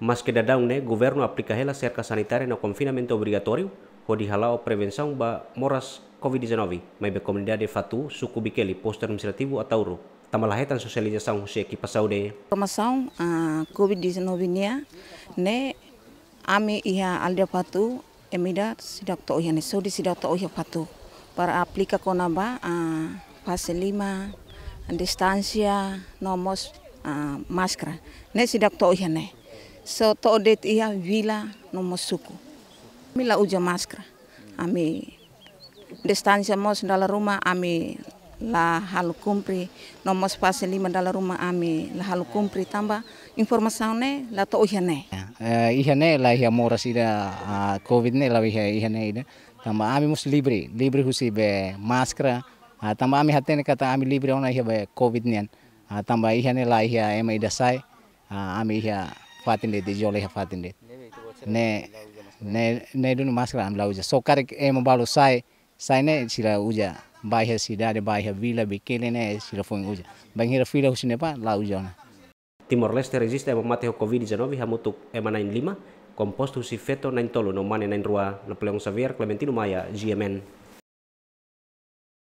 mas ke dadão ne, governo aplica hela cerca sanitária no confinamento obrigatório ho di halau ba moras COVID-19 mai be komunidade fatu suku bikeli poster administrativo atauro tamalahetan sosialização se equipa saúde informação a ah, COVID-19 nia ne ami iha alde fatu emida sidak to iha ne di sidak to iha fatu para aplica konaba a ah, fase 5 distansia, nomos a ah, maskra. Ne sidak to iha ne so to odet ia vila no mosuku mila uja maskra ami distansia mos dalam rumah ami la halu kumpri no mos lima dalam rumah ami la halu kumpri tambah informasione la to ihane uh, ya, eh, ihane la ia moras ida covid ne la ia ihane ida tambah ami mus libre libre husi be maskra tambah ami hatene kata ami libre ona ia be covid nian tamba tambah iya ihane la ia ema ida sai ami ia fatin de jole fatin de ne ne ne dun maskara am lauja so kare e mo balu sai sai ne sira uja bai he sida de bai he vila bikele ne sira fo uja bang hira fila husne pa lauja na Timor Leste resiste mo mate COVID-19 hamutuk in lima kompostu si feto nain tolu no mane nain rua pleong Xavier Clementino Maya GMN